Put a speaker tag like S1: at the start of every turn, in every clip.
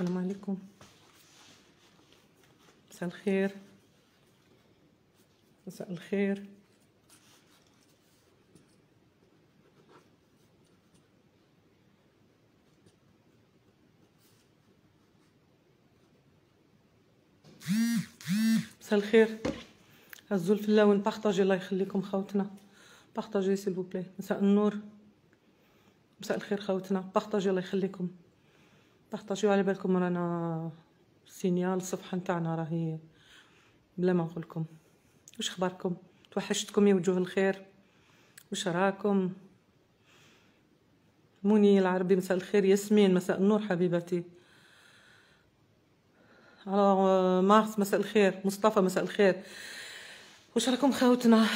S1: السلام عليكم مساء الخير مساء الخير مساء الخير هزوا الفلاون بارطاجي الله يخليكم خوتنا بارطاجي سيلفو بلاي مساء النور مساء الخير خوتنا بارطاجي الله يخليكم بارطاجيو على بالكم رانا سينيال الصفحه نتاعنا راهي بلا ما نقولكم واش اخباركم توحشتكم يا وجوه الخير واش راكم موني العربي مساء الخير ياسمين مساء النور حبيبتي على euh, مارس مساء الخير مصطفى مساء الخير واش راكم خاوتنا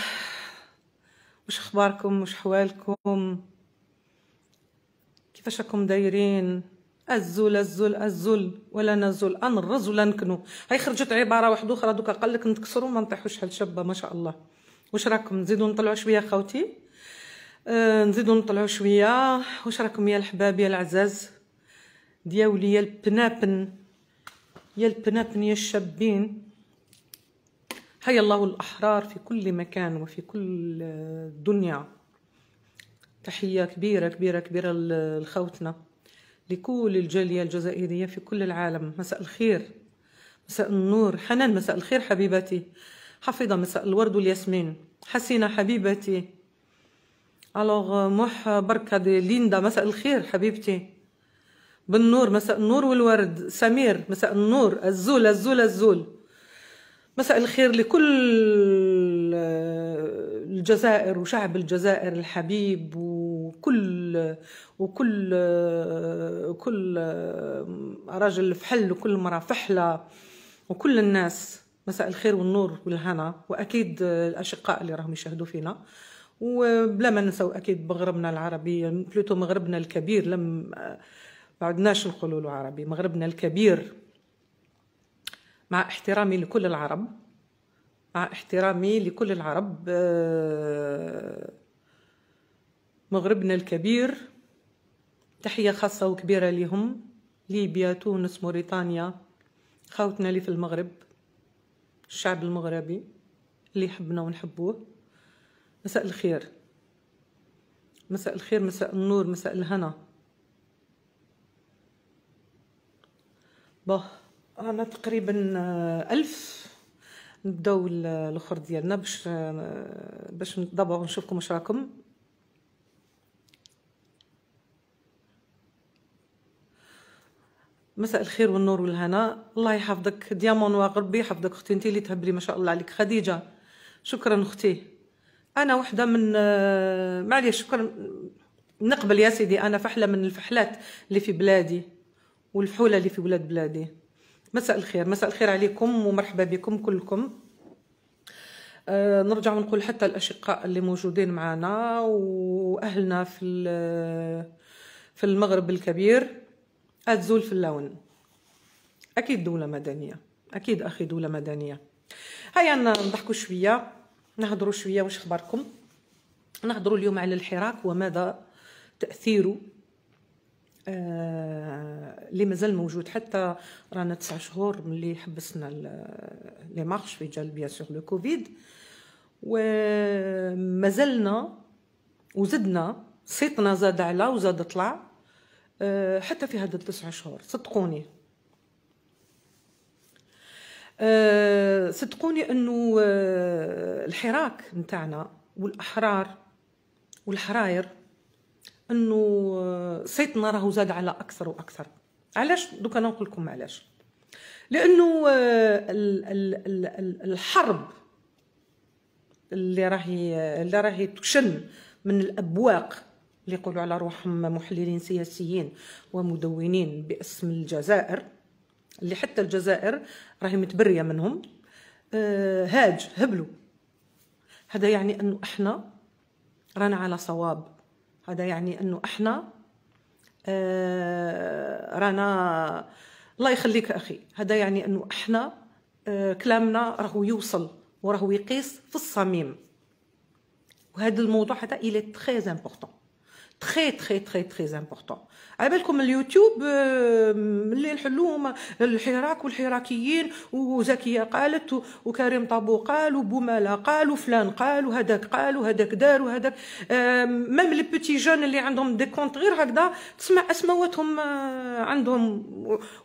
S1: واش اخباركم واش حوالكم كيفاش راكم دايرين الزول الزول الزول ولا نزول انا الرجل نكنو هاي خرجت عباره واحده اخرى دوكا قال لك نتكسروا ما نطيحوش هالشابه ما شاء الله واش راكم نزيدو نطلعوا شويه خوتي آه نزيدو نطلعوا شويه واش راكم يا الحباب يا العزاز دياولي يا البنابن يا البنابن يا الشابين حيا الله الأحرار في كل مكان وفي كل الدنيا تحية كبيرة كبيرة كبيرة لخوتنا لكل الجالية الجزائرية في كل العالم مساء الخير مساء النور حنان مساء الخير حبيبتي حفيظة مساء الورد والياسمين حسينة حبيبتي ألوغ euh, مح بركة ليندا مساء الخير حبيبتي بالنور مساء النور والورد سمير مساء النور الزول الزول الزول مساء الخير لكل آه، الجزائر وشعب الجزائر الحبيب و وكل وكل كل راجل فحل وكل مرأة فحلة وكل الناس مساء الخير والنور والهنا واكيد الاشقاء اللي راهم يشاهدوا فينا وبلا ما ننسوا اكيد مغربنا العربي بلوتو مغربنا الكبير لم ما عدناش نقولوا له عربي مغربنا الكبير مع احترامي لكل العرب مع احترامي لكل العرب أه مغربنا الكبير تحية خاصة وكبيرة لهم ليبيا تونس موريتانيا خاوتنا لي في المغرب الشعب المغربي اللي يحبنا ونحبوه مساء الخير مساء الخير مساء النور مساء الهنا باه انا تقريبا آه، ألف نبداو الاخر ديالنا باش آه، باش ندبر نشوفكم واش راكم مساء الخير والنور والهنا الله يحفظك ديامون ربي يحفظك اختي انت اللي تهبلي ما شاء الله عليك خديجه شكرا اختي انا وحده من آه، معليش شكرا نقبل يا سيدي انا فحله من الفحلات اللي في بلادي والفحوله اللي في ولاد بلادي مساء الخير مساء الخير عليكم ومرحبا بكم كلكم أه نرجع ونقول حتى الاشقاء اللي موجودين معنا واهلنا في آه، في المغرب الكبير تزول في اللون اكيد دوله مدنيه اكيد اخي دوله مدنيه هيا نضحكوا شويه نهضروا شويه واش اخباركم نهضروا اليوم على الحراك وماذا تاثيره آه، اللي آه مازال موجود حتى رانا تسع شهور ملي حبسنا لي مارش في جال بيان سور لو كوفيد ومازلنا وزدنا صيتنا زاد على وزاد طلع آه، حتى في هذا التسع شهور صدقوني آه، صدقوني انه آه، الحراك نتاعنا والاحرار والحراير انه صيتنا راهو زاد على اكثر واكثر علاش دوكا نقول لكم علاش لانه الحرب اللي راهي اللي راهي تشن من الابواق اللي يقولوا على روحهم محللين سياسيين ومدونين باسم الجزائر اللي حتى الجزائر راهي متبريه منهم آه هاج هبلوا هذا يعني انه احنا رانا على صواب هذا يعني انه احنا آه رانا الله يخليك اخي هذا يعني انه احنا آه كلامنا راهو يوصل وراهو يقيس في الصميم وهذا الموضوع هذا الى تري امبورطون تخي تخي تخي تخي امبورطون على بالكم اليوتيوب اللي هما الحراك والحراكيين وزكيه قالت وكريم طابو قال وبومالا قال وفلان قال وهذاك قال وهذاك دار وهذاك ميم لي بوتي جون اللي عندهم دي كونت غير هكذا تسمع اسماواتهم آه، عندهم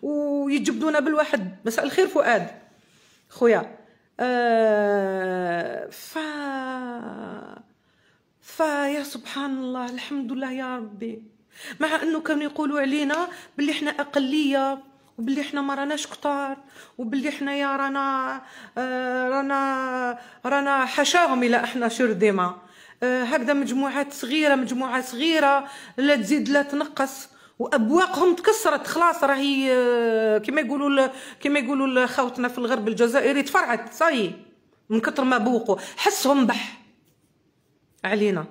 S1: ويجبدونا بالواحد مساء الخير فؤاد خويا آه ف فيا سبحان الله الحمد لله يا ربي مع انه كانوا يقولوا علينا باللي احنا اقليه وباللي احنا ما راناش كتار وباللي احنا يا رانا آه، رانا رانا حشاهم الى احنا شر ديما آه، هكذا مجموعات صغيره مجموعه صغيره لا تزيد لا تنقص وابواقهم تكسرت خلاص راهي آه، كما يقولوا كما يقولوا خوتنا في الغرب الجزائري تفرعت صاي من كثر ما بوقوا حسهم بح علينا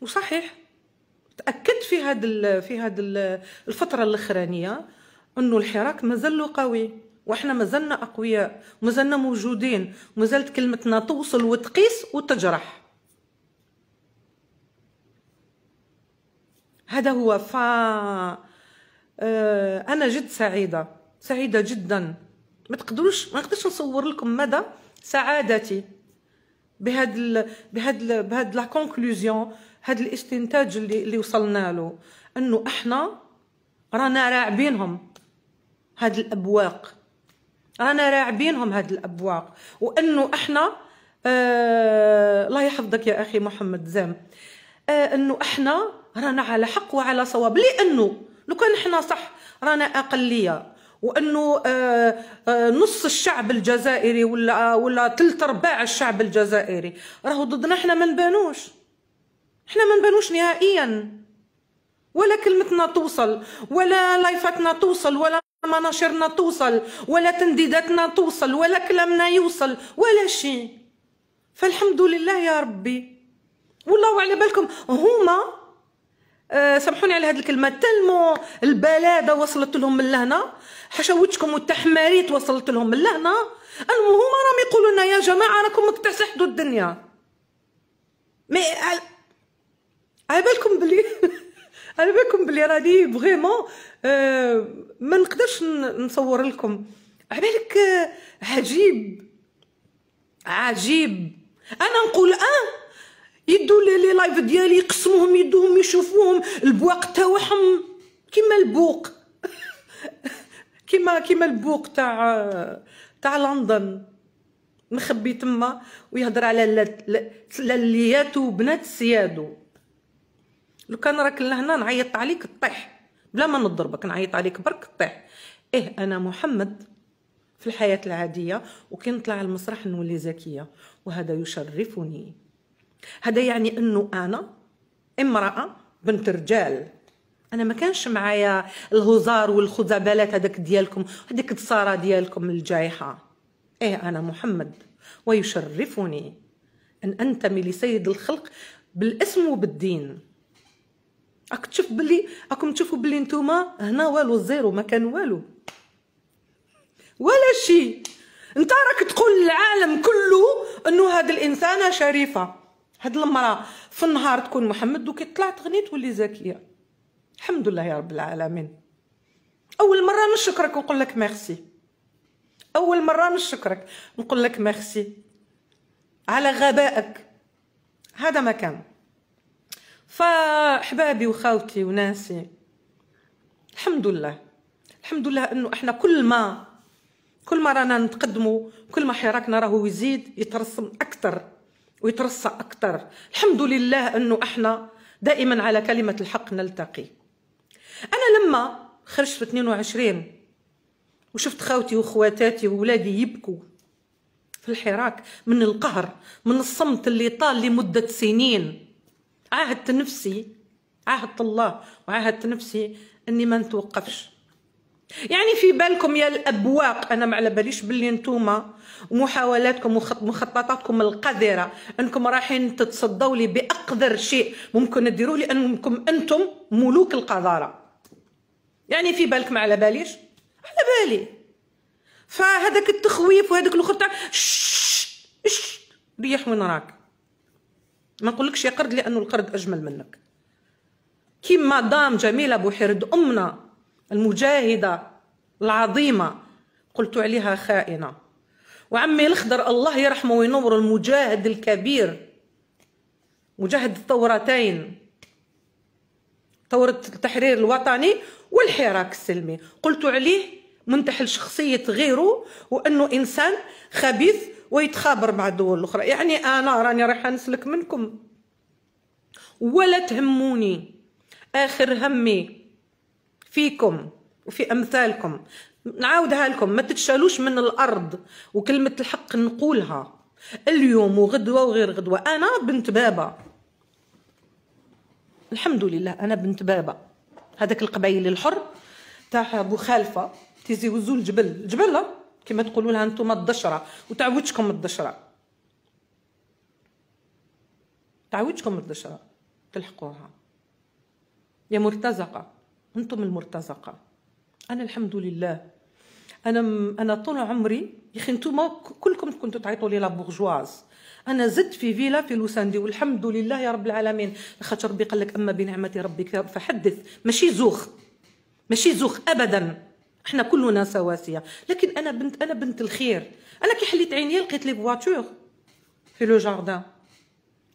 S1: وصحيح تاكدت في هاد في هاد الفتره الاخرانيه انه الحراك مازال قوي واحنا مازلنا اقوياء مازلنا موجودين مازالت كلمتنا توصل وتقيس وتجرح هذا هو ف آه، انا جد سعيده سعيده جدا ما تقدروش ما نقدرش نصور لكم مدى سعادتي بهاد الـ بهاد الـ بهاد لا كونكلوزيون هاد الاستنتاج اللي اللي وصلنا له انه احنا رانا راعبينهم هاد الابواق رانا راعبينهم هاد الابواق وانه احنا آه الله يحفظك يا اخي محمد زام آه انه احنا رانا على حق وعلى صواب لانه لو كان احنا صح رانا اقليه وانه آه، آه، نص الشعب الجزائري ولا ولا ثلث ارباع الشعب الجزائري راهو ضدنا احنا ما نبانوش احنا ما نبانوش نهائيا ولا كلمتنا توصل ولا لايفاتنا توصل ولا مناشرنا توصل ولا تنديداتنا توصل ولا كلامنا يوصل ولا شيء فالحمد لله يا ربي والله على بالكم هما آه، سامحوني على هذه الكلمه تلمو البلاده وصلت لهم من لهنا حشوتكم والتحماريت وصلت لهم من لهنا المهم راهم يقولوا لنا يا جماعه راكم مكتسحوا الدنيا مي على بالكم بلي على بالكم بلي راني فريمون آه، ما نقدرش نصور لكم بالك آه، عجيب عجيب انا نقول اه يدوا لي لايف ديالي يقسموهم يدوهم يشوفوهم البواق تاعهم كيما البوق كيما كيما البوق تاع تاع لندن مخبي تما ويهضر على لاليات وبنات سيادو لو كان راك لهنا نعيط عليك طيح بلا ما نضربك نعيط عليك برك طيح ايه انا محمد في الحياه العاديه وكي نطلع المسرح نولي زكيه وهذا يشرفني هذا يعني انه انا امراه بنت رجال انا ما كانش معايا الهزار والخزبلات هذاك ديالكم هذيك الصاره ديالكم الجايحه ايه انا محمد ويشرفني ان انتمي لسيد الخلق بالاسم وبالدين راك تشوف بلي راكم تشوفوا بلي نتوما هنا والو زيرو ما كان والو ولا شيء انت راك تقول للعالم كله انه هذه الانسانه شريفه هاد المراه في النهار تكون محمد وكي طلعت غني تولي زكيه الحمد لله يا رب العالمين اول مره نشكرك ونقول لك ميرسي اول مره نشكرك نقول لك ميرسي على غبائك هذا ما كان فاحبابي وخاوتي وناسي الحمد لله الحمد لله انه احنا كل ما كل ما رانا نتقدموا كل ما حراكنا راهو يزيد يترسم اكثر ويترصى أكثر الحمد لله أنه إحنا دائما على كلمة الحق نلتقي أنا لما خرجت في 22 وشفت خاوتي وخواتاتي وولادي يبكوا في الحراك من القهر من الصمت اللي طال لمدة سنين عاهدت نفسي عاهدت الله وعاهدت نفسي أني ما نتوقفش يعني في بالكم يا الابواق انا ما على باليش باللي نتوما محاولاتكم ومخططاتكم القذره انكم رايحين تتصدوا لي باقذر شيء ممكن تديروه لانكم انتم ملوك القذاره يعني في بالكم ما على باليش على بالي فهذاك التخويف وهذاك الاخر تاع ريح وين راك ما نقولكش يا قرد لانه القرد اجمل منك كيما دام جميله بوحيرد امنا المجاهدة العظيمة قلت عليها خائنة وعمي الخضر الله يرحمه وينور المجاهد الكبير مجاهد الثورتين ثورة التحرير الوطني والحراك السلمي قلت عليه منتحل شخصية غيره وأنه إنسان خبيث ويتخابر مع الدول الأخرى يعني أنا راني رايحة نسلك منكم ولا تهموني آخر همي فيكم وفي امثالكم نعاودها لكم ما تتشالوش من الارض وكلمه الحق نقولها اليوم وغدوه وغير غدوه انا بنت بابا الحمد لله انا بنت بابا هذاك القبيل الحر تاع ابو خالفه تيزي وزو الجبل جبله كما تقولوا لها انتم الدشره وتعوجكم الدشره تعوجكم الدشره تلحقوها يا مرتزقه انتم المرتزقه انا الحمد لله انا م... انا طول عمري يا اخي انتم كلكم كنتوا تعيطوا لي لا بورجواز انا زدت في فيلا في لوساندي والحمد لله يا رب العالمين لاخاطش ربي قال لك اما بنعمه ربك فحدث ماشي زوخ ماشي زوخ ابدا احنا كلنا سواسيه لكن انا بنت انا بنت الخير انا كي حليت عيني لقيت لي فواتور في لو جاردان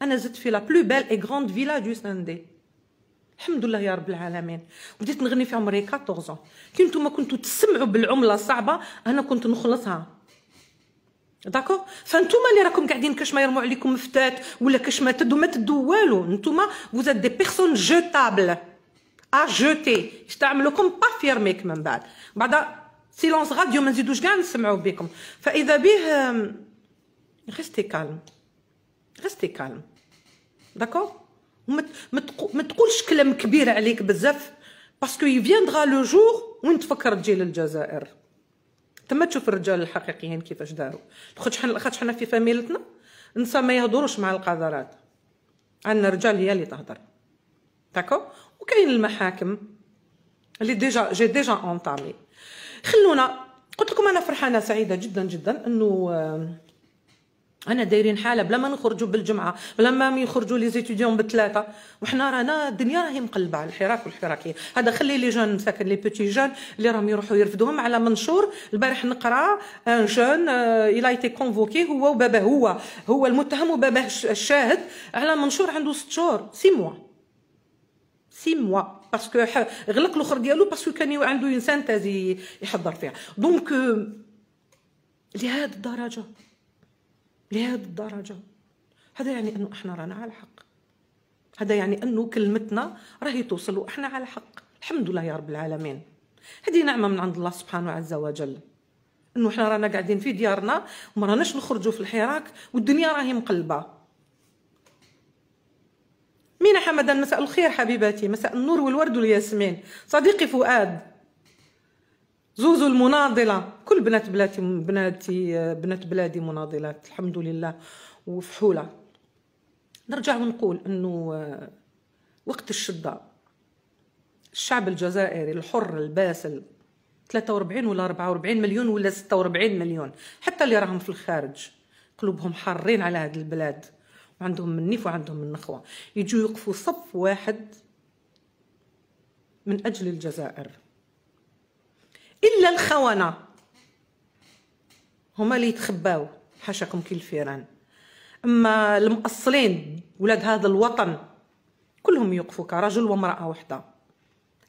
S1: انا زدت في لا بلو بيل اي غراند فيلا دو ساندي الحمد لله يا رب العالمين بديت نغني في عمري 14 كي نتوما كنتو تسمعوا بالعمله الصعبه انا كنت نخلصها داكو فانتوما اللي راكم قاعدين كاش ما يرموا عليكم فتات ولا كاش ما تدو ما تدو والو نتوما فوز دي بيرسون جوتابل ا جوتي يستعملوكم با فيرميك من بعد بعدا سيلونس غاديو ما نزيدوش كاع نسمعوا بكم فاذا به ريستي كالم ريستي كالم داكور وما تقولش كلام كبير عليك بزاف باسكو يفياندغا لو جور وين تفكر تجي للجزائر تما تشوف الرجال الحقيقيين كيفاش داروا خاطش حنا خاطش حنا في فاميلتنا نسا ما يهضروش مع القذرات عندنا رجال هي اللي تهضر داكو وكاين المحاكم اللي ديجا جي ديجا اونطامي خلونا قلت لكم انا فرحانه سعيده جدا جدا انه آه، انا دايرين حاله بلا ما نخرجوا بالجمعه بلا ما يخرجوا لي زيتيديون بثلاثه وحنا رانا الدنيا راهي مقلبه على الحراك والحراكيه هذا خلي لي جون مساكن لي بوتي جون اللي راهم يروحوا يرفدوهم على منشور البارح نقرا ان جون الى ايتي كونفوكي هو وباباه هو هو المتهم وباباه الشاهد على منشور عنده ست شهور سي موا سي موا باسكو غلق الاخر ديالو باسكو كان عنده انسان تازي يحضر فيها دونك euh، لهذه الدرجه لهذه الدرجة هذا يعني أنه إحنا رانا على الحق هذا يعني أنه كلمتنا راهي توصل وإحنا على حق الحمد لله يا رب العالمين هذه نعمة من عند الله سبحانه عز وجل انه إحنا رانا قاعدين في ديارنا وما راناش نخرجوا في الحراك والدنيا راهي مقلبه مينا حمدا مساء الخير حبيباتي مساء النور والورد والياسمين صديقي فؤاد زوزو المناضله كل بنات بلاتي بناتي آه، بنات بلادي مناضلات الحمد لله وفحوله نرجع ونقول انه آه، وقت الشده الشعب الجزائري الحر الباسل 43 ولا 44 مليون ولا 46 مليون حتى اللي راهم في الخارج قلوبهم حارين على هذه البلاد وعندهم من نيف وعندهم من نخوه يجوا يقفوا صف واحد من اجل الجزائر الا الخونه هما اللي يتخباو حاشاكم كي الفيران اما المؤصلين ولاد هذا الوطن كلهم يوقفوا كرجل وامراه وحده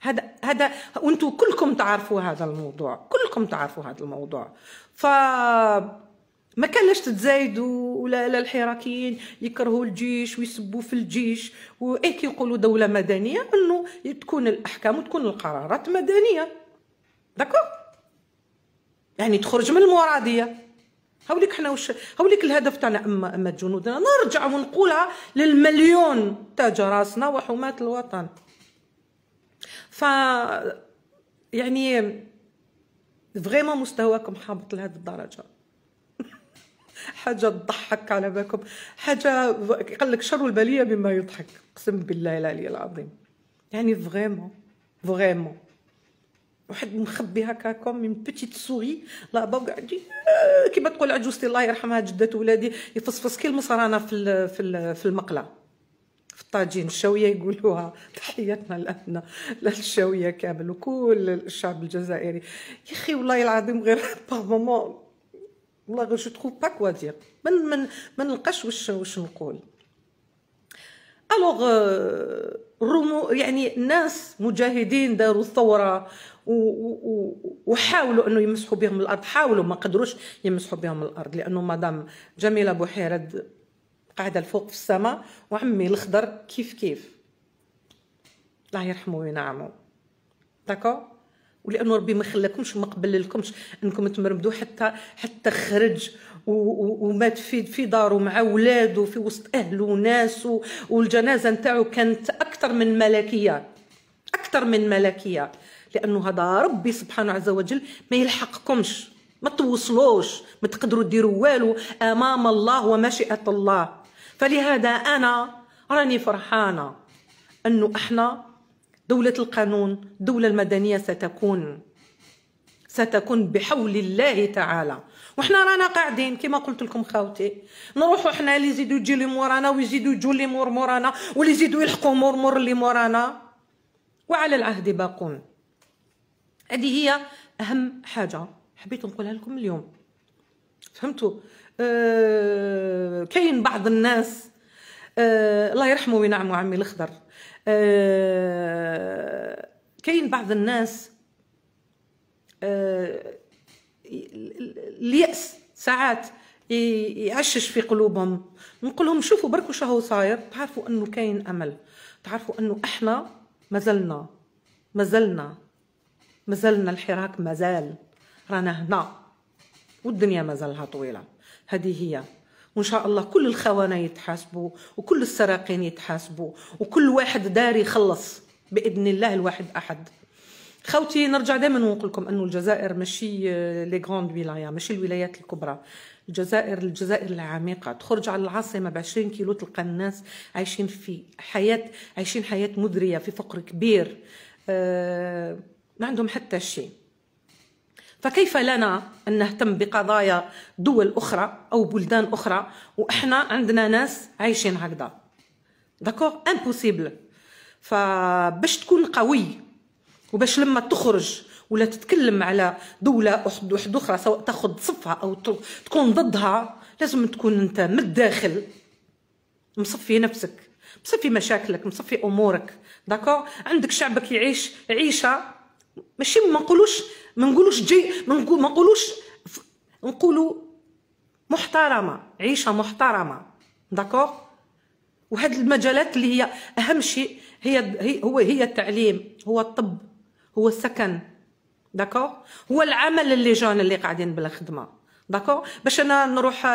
S1: هذا هذا وانتم كلكم تعرفوا هذا الموضوع كلكم تعرفوا هذا الموضوع ف ما كانش تتزايدوا ولا لا الحراكيين يكرهوا الجيش ويسبوا في الجيش وايه كيقولوا دوله مدنيه انه تكون الاحكام وتكون القرارات مدنيه داكو يعني تخرج من المراديه هاوليك حنا واش هاوليك الهدف تاعنا اما اما جنودنا نرجع ونقولها للمليون تاج راسنا وحماة الوطن ف يعني فريمون مستواكم حابط لهذه الدرجه حاجه تضحك على بالكم حاجه قال لك شر البليه بما يضحك اقسم بالله العلي العظيم يعني فريمون فريمون واحد مخبي هكا كوم من بتيت سوري لابا قاعد كيما تقول عجوزتي الله يرحمها جدات ولادي يفصفص كي المصرانه في في في المقله في الطاجين الشاويه يقولوها تحياتنا لاهلنا للشاويه كامل وكل الشعب الجزائري يا اخي والله العظيم غير باغ مومون والله غير جو تخوف با كوا دير من من ما نلقاش واش واش نقول الوغ الرمو euh, يعني الناس مجاهدين داروا الثوره وحاولوا انه يمسحوا بهم الارض حاولوا ما قدروش يمسحوا بهم الارض لانه مدام جميله بوحيرد قاعده الفوق في السماء وعمي الخضر كيف كيف الله يرحمه وينعمه داكو ولانه ربي ما خلاكمش وما قبللكمش انكم تمرمدوا حتى حتى خرج ومات في في دارو مع ولاده في وسط اهله وناسه والجنازه نتاعو كانت اكثر من ملكيه اكثر من ملكيه لانه هذا ربي سبحانه عز وجل ما يلحقكمش ما توصلوش ما تقدروا ديروا والو امام الله ومشيئه الله فلهذا انا راني فرحانه انه احنا دوله القانون دوله المدنيه ستكون ستكون بحول الله تعالى وحنا رانا قاعدين كما قلت لكم خاوتي نروحوا حنا اللي يزيدوا يجوا لي مورانا ويزيدوا يجوا لي مور مورانا واللي يزيدوا يلحقوا مور مور اللي مورانا وعلى العهد باقون هذه هي اهم حاجه حبيت نقولها لكم اليوم فهمتوا أه كاين بعض الناس أه الله يرحمه وينعمو عمي الاخضر أه كاين بعض الناس أه الياس ساعات يعشش في قلوبهم نقول لهم شوفوا برك واش راهو صاير تعرفوا انه كاين امل تعرفوا انه احنا مازلنا مازلنا مازالنا الحراك مازال رانا هنا والدنيا مازالها طويله هذه هي وان شاء الله كل الخونه يتحاسبوا وكل السراقين يتحاسبوا وكل واحد داري يخلص باذن الله الواحد احد خوتي نرجع دائما ونقول لكم انه الجزائر ماشي لي غروند ولايا ماشي الولايات الكبرى الجزائر الجزائر العميقه تخرج على العاصمه ب 20 كيلو تلقى الناس عايشين في حياه عايشين حياه مدريه في فقر كبير آه ما عندهم حتى شيء فكيف لنا أن نهتم بقضايا دول أخرى أو بلدان أخرى وإحنا عندنا ناس عايشين هكذا داكور امبوسيبل فباش تكون قوي وباش لما تخرج ولا تتكلم على دولة واحدة أخرى سواء تاخذ صفها أو تكون ضدها لازم تكون أنت من الداخل مصفي نفسك مصفي مشاكلك مصفي أمورك داكور عندك شعبك يعيش عيشة ماشي ما نقولوش ما نقولوش جي ما نقولوش نقولوا محترمه عيشه محترمه داكوغ وهاد المجالات اللي هي اهم شيء هي, هي هو هي التعليم هو الطب هو السكن داكوغ هو العمل اللي جون اللي قاعدين بلا خدمه داكور باش انا نروح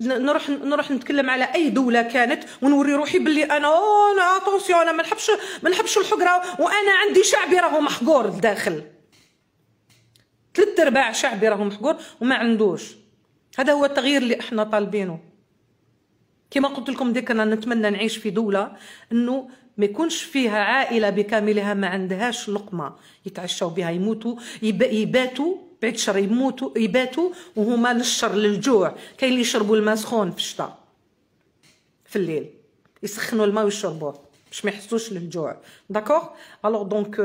S1: نروح نروح نتكلم على اي دوله كانت ونوري روحي باللي انا انا اتونسيون انا ما نحبش ما نحبش الحقره وانا عندي شعبي راهو محقور الداخل ثلاث ارباع شعبي راهو محقور وما عندوش هذا هو التغيير اللي احنا طالبينه كما قلت لكم ديك انا نتمنى نعيش في دوله انه ما يكونش فيها عائله بكاملها ما عندهاش لقمه يتعشوا بها يموتوا يباتوا الشر يموتوا يباتوا وهما للشر للجوع كاين اللي يشربوا الماء سخون في الشتاء في الليل يسخنوا الماء ويشربوه باش ما يحسوش للجوع داكوغ الوغ دونك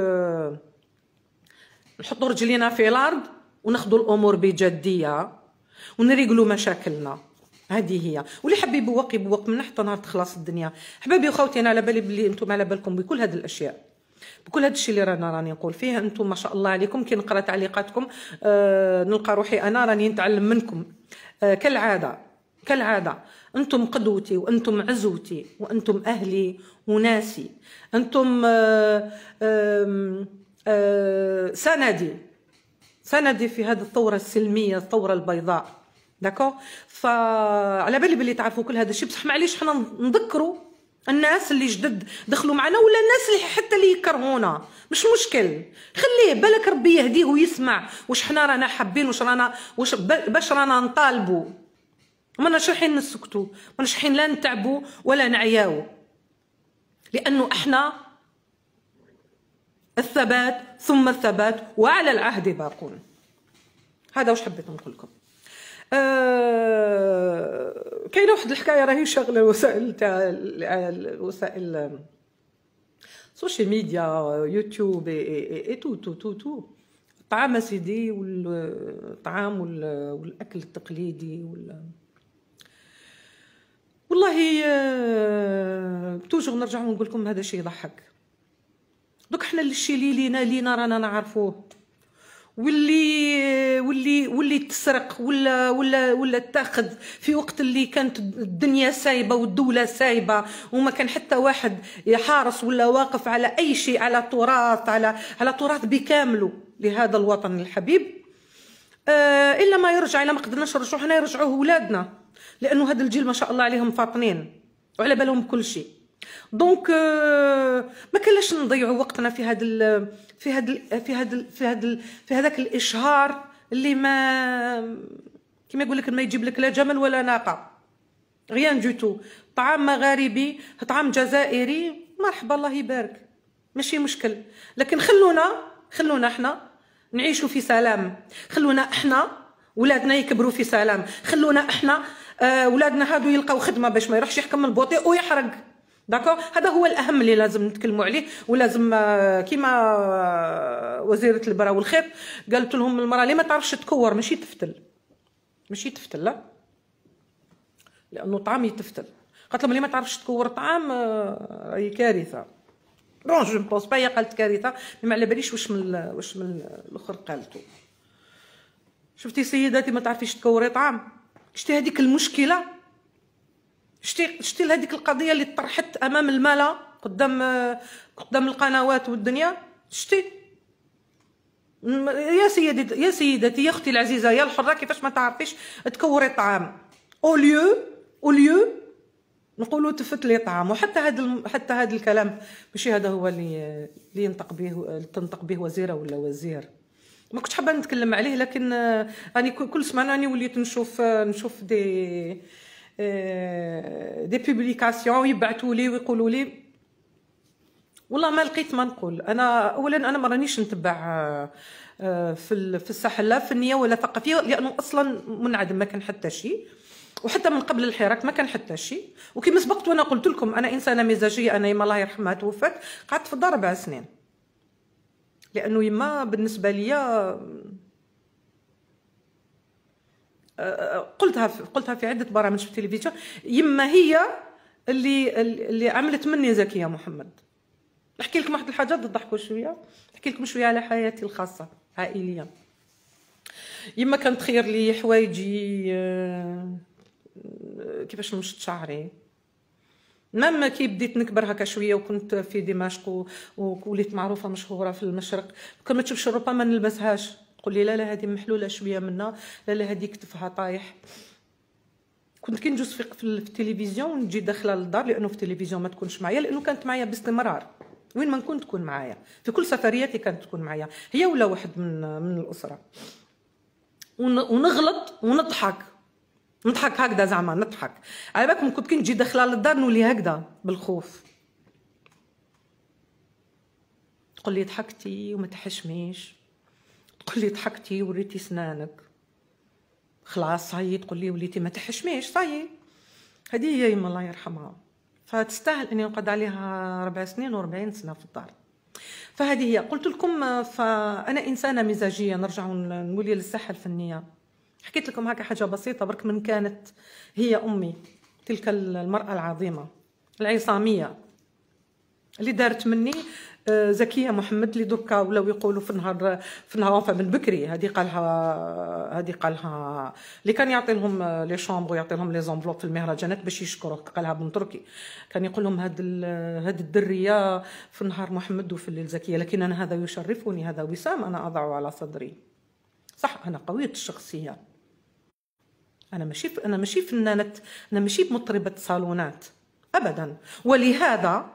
S1: نحطوا رجلينا في الارض وناخذوا الامور بجديه ونريقلوا مشاكلنا هذه هي واللي حبي يبوق يبوق من حتى نهار تخلص الدنيا حبابي وخوتي انا على بالي بلي انتم على بالكم بكل هذه الاشياء بكل هذا الشيء اللي رانا راني نقول فيه انتم ما شاء الله عليكم كي نقرا تعليقاتكم آه نلقى روحي انا راني نتعلم منكم آه كالعاده كالعاده انتم قدوتي وانتم عزوتي وانتم اهلي وناسي انتم آه آه آه سندي سندي في هذه الثوره السلميه الثوره البيضاء داكو فعلى بالي بلي تعرفوا كل هذا الشيء بصح معليش حنا نذكروا الناس اللي جدد دخلوا معنا ولا الناس اللي حتى اللي يكرهونا مش مشكل خليه بالك ربي يهديه ويسمع واش حنا رانا حابين واش رانا واش باش رانا نطالبوا ما ناش رايحين نسكتوا ما ناش لا نتعبوا ولا نعياو لانه احنا الثبات ثم الثبات وعلى العهد باقون هذا واش حبيت نقول لكم آه كاينه واحد الحكايه راهي شاغله الوسائل تاع الوسائل السوشيال ميديا يوتيوب اي اي تو تو تو تو الطعام سيدي والطعام والاكل التقليدي وال والله آه، توجور نرجع ونقول لكم هذا الشيء يضحك دوك حنا الشيء اللي لينا لينا رانا نعرفوه واللي واللي واللي تسرق ولا ولا ولا تاخذ في وقت اللي كانت الدنيا سايبه والدوله سايبه وما كان حتى واحد يحارس ولا واقف على اي شيء على تراث على على تراث بكامله لهذا الوطن الحبيب آه الا ما يرجع الا ما قدرناش نرجعوا حنا يرجعوه ولادنا لانه هذا الجيل ما شاء الله عليهم فاطنين وعلى بالهم كل شيء دونك آه، ما كلاش نضيعوا وقتنا في هذا في هذا في هذا في هذا في هذاك الاشهار اللي ما كما يقول لك ما يجيب لك لا جمل ولا ناقه غيان دي تو طعام مغاربي طعام جزائري مرحبا الله يبارك ماشي مشكل لكن خلونا خلونا احنا نعيشوا في سلام خلونا احنا ولادنا يكبروا في سلام خلونا احنا آه، ولادنا هادو يلقاو خدمه باش ما يروحش يحكم البوطي ويحرق داكو هذا هو الاهم اللي لازم نتكلموا عليه ولازم كيما وزيره البرا والخيط قالت لهم المراه اللي ما تعرفش تكور ماشي تفتل ماشي تفتل لا لانه طعام يتفتل قالت لهم اللي ما تعرفش تكور طعام راهي كارثه بون جو بونس با هي قالت كارثه ما على باليش واش من واش من الاخر قالته شفتي سيداتي ما تعرفيش تكوري طعام شتي هذيك المشكله شتي شتي هذيك القضيه اللي طرحت امام الملا قدام قدام القنوات والدنيا شتي يا سيدي يا سيدتي يا اختي العزيزه يا الحره كيفاش ما تعرفيش تكوري طعام او ليو او ليو نقولوا تفت لي طعام وحتى هذا حتى هذا الكلام ماشي هذا هو اللي اللي ينطق به تنطق به وزيره ولا وزير ما كنتش حابه نتكلم عليه لكن راني آه، كل سمانه راني وليت نشوف آه، نشوف دي دي بوبليكاسيون ويبعثوا لي ويقولوا لي والله ما لقيت ما نقول انا اولا انا ما رانيش نتبع آه، آه، في في الساحه لا فنيه ولا ثقافيه لانه اصلا منعدم ما كان حتى شيء وحتى من قبل الحراك ما كان حتى شيء وكما سبقت وانا قلت لكم انا انسانه مزاجيه انا يما الله يرحمها توفت قعدت في الدار اربع سنين لانه يما بالنسبه ليا قلتها في قلتها في عده برامج في التلفزيون يما هي اللي اللي عملت مني زكيه محمد نحكي لكم واحد الحاجه تضحكوا شويه نحكي لكم شويه على حياتي الخاصه عائليه يما كان تخير لي حوايجي آه، كيفاش نمشط شعري ماما كي بديت نكبر هكا شويه وكنت في دمشق ووليت معروفه مشهوره في المشرق كان ما تشوفش الروبه ما نلبسهاش تقول لي لا لا هذه محلوله شويه منها لا لا هذه كتفها طايح كنت كي ندوز في التلفزيون ونجي داخله للدار لانه في التلفزيون ما تكونش معايا لانه كانت معايا باستمرار وين ما نكون تكون معايا في كل سفرياتي كانت تكون معايا هي ولا واحد من من الاسره ونغلط ونضحك نضحك هكذا زعما نضحك على بالكم كنت كي نجي داخله للدار نولي هكذا بالخوف تقول لي ضحكتي وما تحشميش تقول لي ضحكتي وريتي سنانك خلاص هاي تقول لي وليتي ما تحشميش صاي هذه هي يما الله يرحمها فتستاهل اني نقعد عليها ربع سنين وربعين سنه في الدار فهذه هي قلت لكم فانا انسانه مزاجيه نرجع نولي للساحه الفنيه حكيت لكم هكا حاجه بسيطه برك من كانت هي امي تلك المراه العظيمه العصاميه اللي دارت مني آه، زكيه محمد اللي دركا ولاو يقولوا في نهار في نهار من بكري هذه قالها هذه قالها اللي كان يعطي لهم آه، لي شومبر ويعطي لهم لي زونفلوب في المهرجانات باش يشكروك قالها بن تركي كان يقول لهم هاد هاد الدريه في نهار محمد وفي الليل زكيه لكن انا هذا يشرفني هذا وسام انا اضعه على صدري صح انا قويه الشخصيه انا ماشي انا ماشي فنانه انا ماشي مطربه صالونات ابدا ولهذا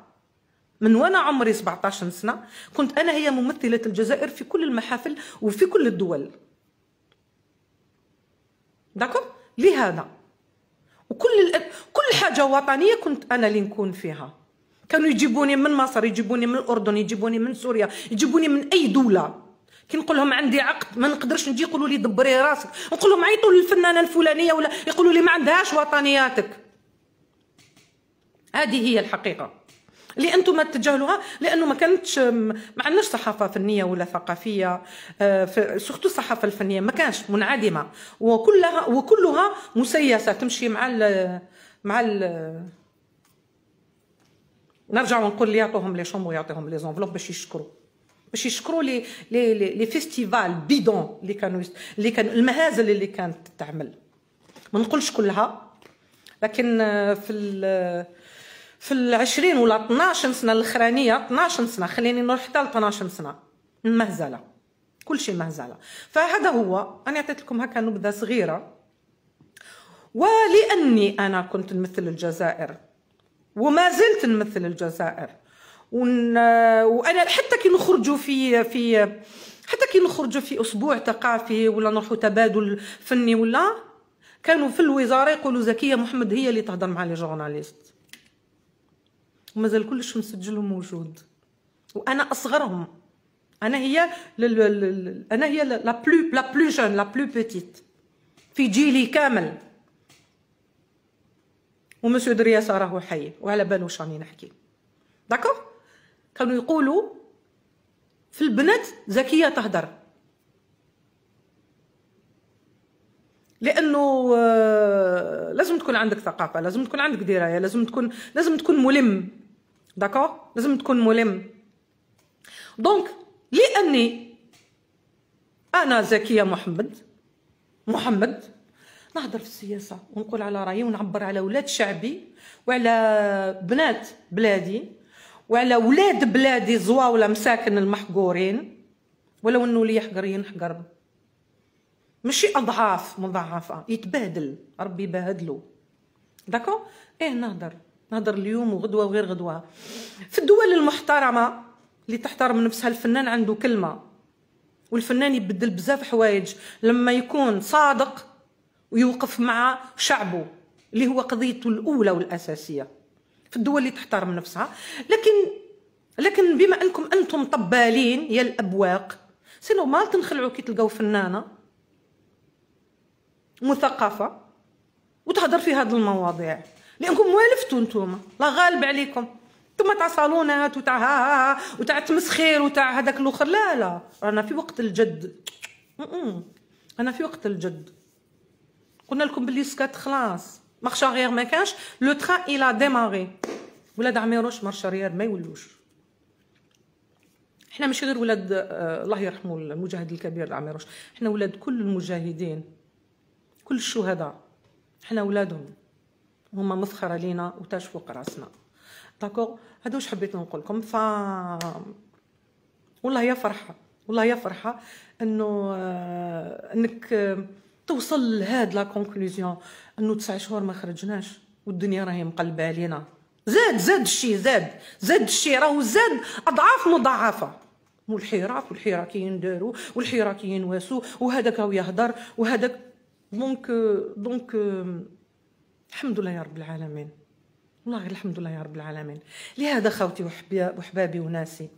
S1: من وانا عمري 17 سنه كنت انا هي ممثله الجزائر في كل المحافل وفي كل الدول داكو لهذا وكل كل حاجه وطنيه كنت انا اللي نكون فيها كانوا يجيبوني من مصر يجيبوني من الاردن يجيبوني من سوريا يجيبوني من اي دوله كي نقول لهم عندي عقد ما نقدرش نجي يقولوا لي دبري راسك نقول لهم عيطوا للفنانه الفلانيه ولا يقولوا لي ما عندهاش وطنياتك هذه هي الحقيقه اللي انتم تتجاهلوها لانه ما كانتش ما عندناش صحافه فنيه ولا ثقافيه آه، سورتو الصحافه الفنيه ما كانش منعدمه وكلها وكلها مسيسه تمشي مع الـ مع الـ نرجع ونقول لي يعطوهم لي شوم ويعطيهم لي زونفلوب باش يشكروا باش يشكروا لي لي لي فيستيفال بيدون اللي كانوا اللي كان المهازل اللي كانت تعمل ما نقولش كلها لكن آه، في في العشرين ولا 12 سنه الاخرانيه 12 سنه خليني نروح حتى ل 12 سنه مهزله كل شيء مهزله فهذا هو انا عطيت لكم هكا نبذه صغيره ولاني انا كنت نمثل الجزائر وما زلت نمثل الجزائر ون... وانا حتى كي نخرجوا في في حتى كي نخرجوا في اسبوع ثقافي ولا نروحوا تبادل فني ولا كانوا في الوزاره يقولوا زكيه محمد هي اللي تهضر مع لي جورناليست ومازال كلش مسجلهم موجود وانا اصغرهم انا هي انا هي لا بلو لا بلو جون لا بلو بيتيت في جيلي كامل ومسيو درياسه راهو حي وعلى بالو شاني نحكي داكو كانوا يقولوا في البنات زكيه تهدر لانه آه، لازم تكون عندك ثقافه لازم تكون عندك درايه لازم تكون لازم تكون ملم داكوغ لازم تكون ملم دونك لاني انا زكيه محمد محمد نهضر في السياسه ونقول على رايي ونعبر على ولاد شعبي وعلى بنات بلادي وعلى ولاد بلادي زواوله مساكن المحقورين ولو انه اللي يحقر ينحقر ماشي اضعاف مضاعفه يتبادل ربي يبهدلو داكو ايه نهضر نهضر اليوم وغدوه وغير غدوه في الدول المحترمه اللي تحترم نفسها الفنان عنده كلمه والفنان يبدل بزاف حوايج لما يكون صادق ويوقف مع شعبه اللي هو قضيته الاولى والاساسيه في الدول اللي تحترم نفسها لكن لكن بما انكم انتم طبالين يا الابواق سي نورمال تنخلعوا كي تلقاو فنانه مثقفه وتهضر في هذه المواضيع لانكم والفتوا نتوما الله غالب عليكم نتوما تاع صالونات وتاع ها ها وتاع تمسخير وتاع هذاك الاخر لا لا رانا في وقت الجد انا في وقت الجد قلنا لكم باللي سكات خلاص مارش غير ما كانش لو تران الى ديماري ولاد عميروش مارش ريار ما يولوش احنا ماشي غير ولاد آه، الله يرحمه المجاهد الكبير عميروش احنا ولاد كل المجاهدين كل الشهداء احنا ولادهم هما مسخره لينا وتاج فوق راسنا داكوغ هادو واش حبيت نقول لكم ف والله يا فرحه والله يا فرحه انه آه، انك آه، توصل لهاد لا كونكلوزيون انه تسع شهور ما خرجناش والدنيا راهي مقلبه علينا زاد زاد الشيء زاد زاد الشيء راهو زاد اضعاف مضاعفه والحراك والحراكيين داروا والحراكيين واسوا وهذاك راهو يهضر وهذاك دونك دونك euh، الحمد لله يا رب العالمين والله غير الحمد لله يا رب العالمين لهذا خوتي وحبابي وناسي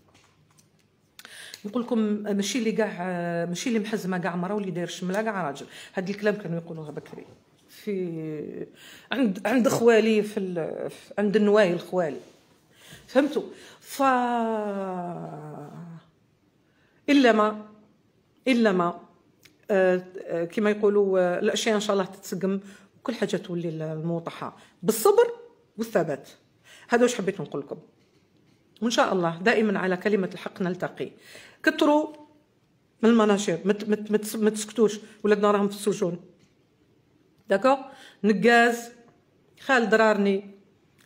S1: نقول لكم ماشي اللي كاع ماشي اللي محزمه كاع مرا واللي داير شمله كاع راجل هاد الكلام كانوا يقولوها بكري في عند عند خوالي في, ال... في عند النوايل خوالي فهمتوا ف الا ما الا ما آه، آه، كما يقولوا آه، الاشياء ان شاء الله تتسقم كل حاجه تولي لموضحها بالصبر والثبات هذا واش حبيت نقول لكم وان شاء الله دائما على كلمه الحق نلتقي كثروا من المناشير ما تسكتوش ولادنا راهم في السجون داكوغ نقاز خالد رارني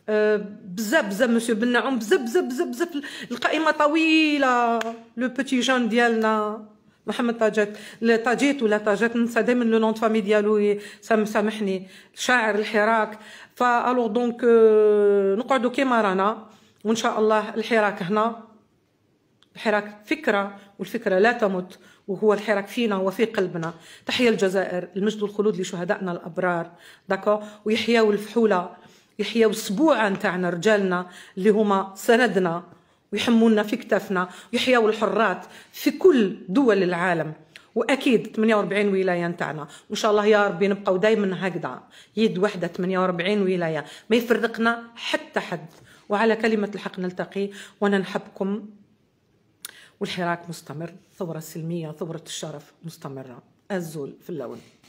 S1: أه، بزاف بزاف مسيو بن نعوم بزاف بزاف بزاف القائمه طويله لو بوتي جون ديالنا محمد طاجات طاجيت ولا طاجات ننسى دائما لو نون فامي ديالو سامحني شاعر الحراك فالوغ دونك نقعدوا كيما رانا وان شاء الله الحراك هنا الحراك فكره والفكره لا تمت وهو الحراك فينا وفي قلبنا تحيا الجزائر المجد والخلود لشهدائنا الابرار داكو ويحياو الفحوله يحياو السبوعه نتاعنا رجالنا اللي هما سندنا ويحمونا في كتافنا ويحيوا الحرات في كل دول العالم واكيد 48 ولايه نتاعنا وان شاء الله يا ربي نبقاو دائما هكذا يد وحده 48 ولايه ما يفرقنا حتى حد وعلى كلمه الحق نلتقي وانا نحبكم والحراك مستمر ثوره سلميه ثوره الشرف مستمره الزول في اللون